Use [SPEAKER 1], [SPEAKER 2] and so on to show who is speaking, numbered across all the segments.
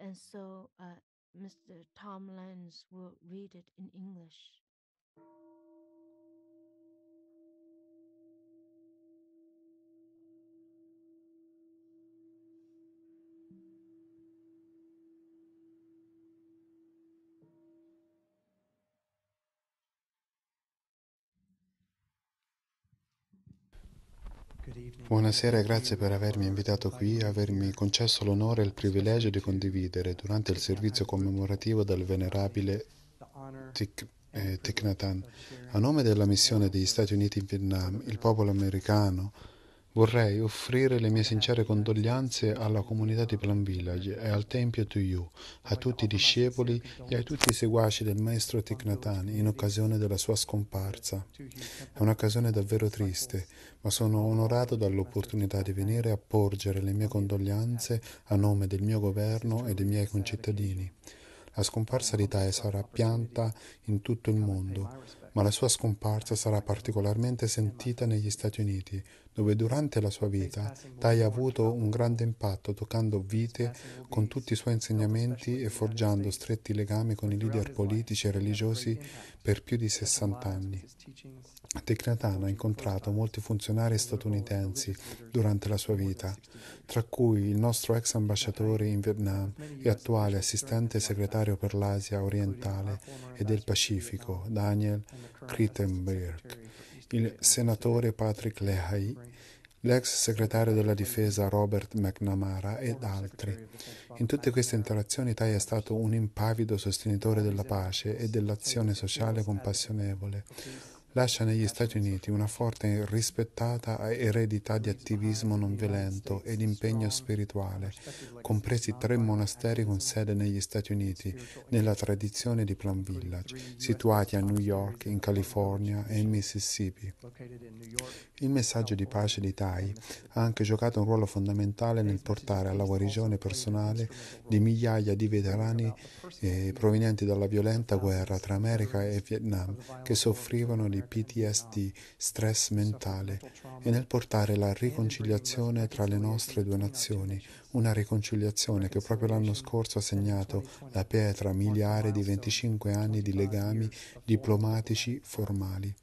[SPEAKER 1] And so uh, Mr. Tom Lyons will read it in English. Buonasera e grazie per avermi invitato qui e avermi concesso l'onore e il privilegio di condividere durante il servizio commemorativo del venerabile Thich eh, Thich Nhat Hanh. A nome della missione degli Stati Uniti in Vietnam, il popolo americano Vorrei offrire le mie sincere condoglianze alla comunità di Plum Village e al Tempio To You, a tutti i discepoli e a tutti i seguaci del maestro Thich in occasione della sua scomparsa. È un'occasione davvero triste, ma sono onorato dall'opportunità di venire a porgere le mie condoglianze a nome del mio governo e dei miei concittadini. La scomparsa di Tae sarà pianta in tutto il mondo, ma la sua scomparsa sarà particolarmente sentita negli Stati Uniti, dove durante la sua vita Tai ha avuto un grande impatto toccando vite con tutti i suoi insegnamenti e forgiando stretti legami con i leader politici e religiosi per più di 60 anni. Teknatana ha incontrato molti funzionari statunitensi durante la sua vita, tra cui il nostro ex ambasciatore in Vietnam e attuale assistente segretario per l'Asia orientale e del Pacifico, Daniel Crittenberg il senatore Patrick Leahy, l'ex segretario della difesa Robert McNamara ed altri. In tutte queste interazioni Tai è stato un impavido sostenitore della pace e dell'azione sociale compassionevole, lascia negli Stati Uniti una forte e rispettata eredità di attivismo non violento ed impegno spirituale, compresi tre monasteri con sede negli Stati Uniti, nella tradizione di Plum Village, situati a New York, in California e in Mississippi. Il messaggio di pace di Tai ha anche giocato un ruolo fondamentale nel portare alla guarigione personale di migliaia di veterani eh, provenienti dalla violenta guerra tra America e Vietnam che soffrivano di PTSD, stress mentale, e nel portare la riconciliazione tra le nostre due nazioni, una riconciliazione che proprio l'anno scorso ha segnato la pietra miliare di 25 anni di legami diplomatici formali.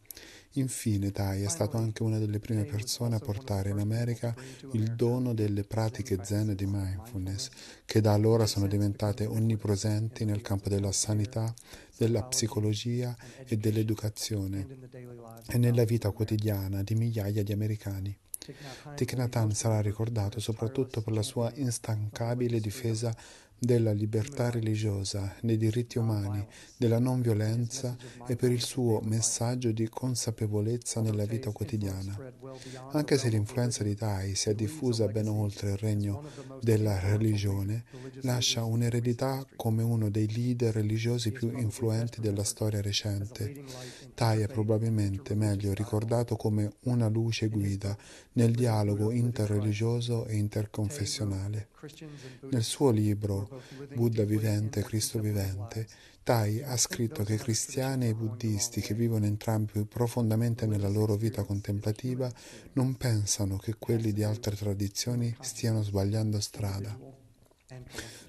[SPEAKER 1] Infine Tai è stato anche una delle prime persone a portare in America il dono delle pratiche zen di mindfulness, che da allora sono diventate onnipresenti nel campo della sanità, della psicologia e dell'educazione e nella vita quotidiana di migliaia di americani. Thich Nhat Hanh sarà ricordato soprattutto per la sua instancabile difesa della libertà religiosa, dei diritti umani, della non violenza e per il suo messaggio di consapevolezza nella vita quotidiana. Anche se l'influenza di Tai si è diffusa ben oltre il regno della religione, lascia un'eredità come uno dei leader religiosi più influenti della storia recente. Tai è probabilmente meglio ricordato come una luce guida nel dialogo interreligioso e interconfessionale. Nel suo libro Buddha vivente, Cristo vivente, Tai ha scritto che i cristiani e i buddhisti che vivono entrambi profondamente nella loro vita contemplativa non pensano che quelli di altre tradizioni stiano sbagliando strada.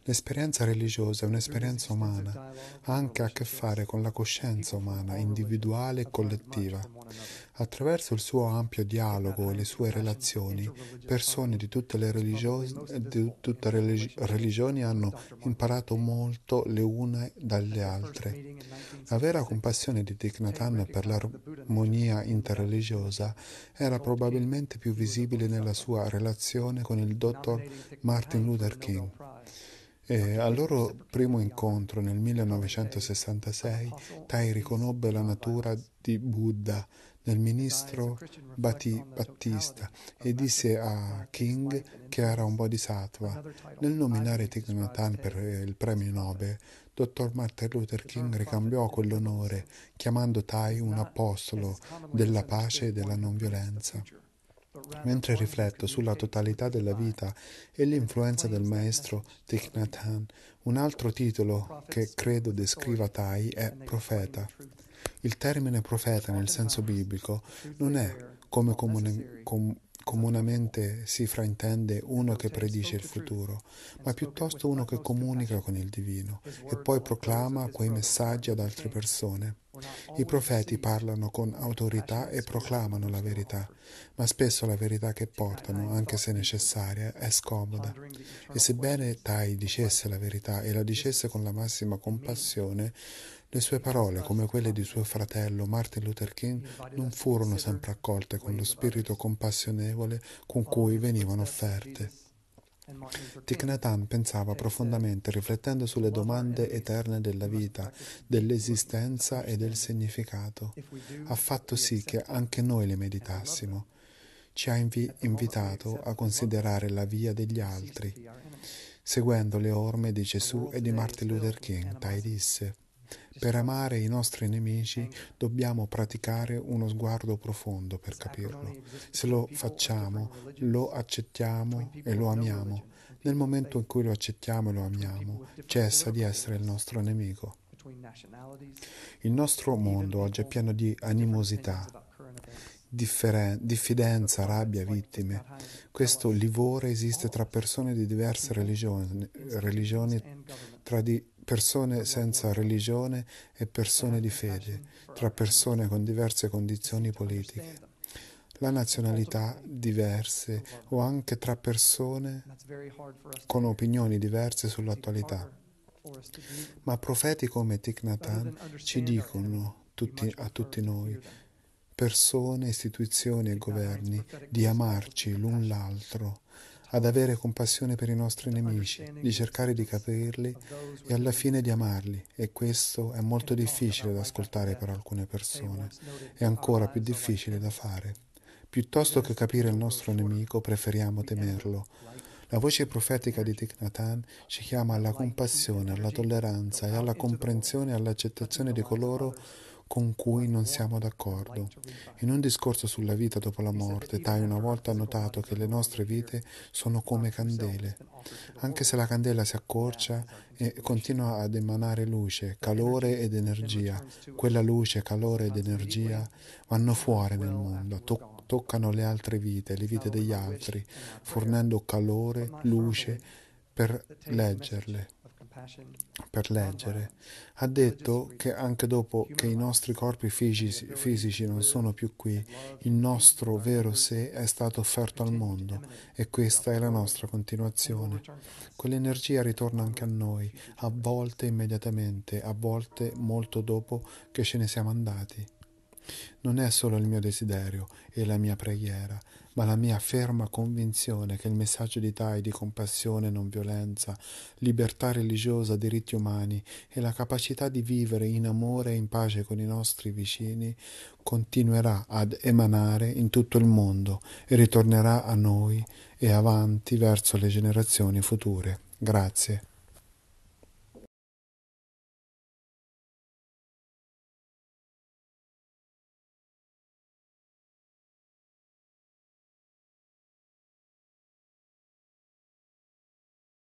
[SPEAKER 1] L'esperienza religiosa è un'esperienza umana, ha anche a che fare con la coscienza umana, individuale e collettiva. Attraverso il suo ampio dialogo e le sue relazioni, persone di tutte le di tutte religioni hanno imparato molto le une dalle altre. La vera compassione di Thich Nhat Hanh per l'armonia interreligiosa era probabilmente più visibile nella sua relazione con il dottor Martin Luther King. E eh, al loro primo incontro nel 1966, Tai riconobbe la natura di Buddha nel ministro Bati Battista e disse a King che era un bodhisattva. Nel nominare Thich Nhat Hanh per eh, il premio Nobel, Dr. Martin Luther King ricambiò quell'onore chiamando Tai un apostolo della pace e della non violenza. Mentre rifletto sulla totalità della vita e l'influenza del maestro Thich Nhat Hanh, un altro titolo che credo descriva Tai è profeta. Il termine profeta nel senso biblico non è come comune, com, Comunemente si fraintende uno che predice il futuro, ma piuttosto uno che comunica con il divino e poi proclama quei messaggi ad altre persone. I profeti parlano con autorità e proclamano la verità, ma spesso la verità che portano, anche se necessaria, è scomoda. E sebbene Tai dicesse la verità e la dicesse con la massima compassione, le sue parole, come quelle di suo fratello Martin Luther King, non furono sempre accolte con lo spirito compassionevole con cui venivano offerte. Thich Nhat pensava profondamente, riflettendo sulle domande eterne della vita, dell'esistenza e del significato. Ha fatto sì che anche noi le meditassimo. Ci ha invi- invitato a considerare la via degli altri, seguendo le orme di Gesù e di Martin Luther King. Tai disse. Per amare i nostri nemici dobbiamo praticare uno sguardo profondo per esatto, capirlo. Se lo facciamo, lo accettiamo e lo amiamo. Nel momento in cui lo accettiamo e lo amiamo, cessa di essere il nostro nemico. Il nostro mondo oggi è pieno di animosità, Differen- diffidenza, rabbia, vittime. Questo livore esiste tra persone di diverse religioni, religioni tra di persone senza religione e persone di fede, tra persone con diverse condizioni politiche, la nazionalità diverse o anche tra persone con opinioni diverse sull'attualità. Ma profeti come Thich Nhat ci dicono tutti, a tutti noi persone, istituzioni e governi, di amarci l'un l'altro ad avere compassione per i nostri nemici, di cercare di capirli e alla fine di amarli e questo è molto difficile da ascoltare per alcune persone è ancora più difficile da fare. Piuttosto che capire il nostro nemico preferiamo temerlo. La voce profetica di Thich ci chiama alla compassione, alla tolleranza e alla comprensione e all'accettazione di coloro che con cui non siamo d'accordo. In un discorso sulla vita dopo la morte, Tai una volta ha notato che le nostre vite sono come candele. Anche se la candela si accorcia e continua ad emanare luce, calore ed energia, quella luce, calore ed energia vanno fuori nel mondo, toccano toccano le altre vite, le vite degli altri, fornendo calore, luce per leggerle per ah, leggere. Ha detto che anche dopo che i nostri corpi fisici, fisici non sono più qui, il nostro vero sé è stato offerto al mondo e questa è la nostra continuazione. Quell'energia ritorna anche a noi, a volte immediatamente, a volte molto dopo che ce ne siamo andati. Non è solo il mio desiderio e la mia preghiera, ma la mia ferma convinzione che il messaggio di Tai di compassione e non violenza, libertà religiosa, diritti umani e la capacità di vivere in amore e in pace con i nostri vicini continuerà ad emanare in tutto il mondo e ritornerà a noi e avanti verso le generazioni future. Grazie.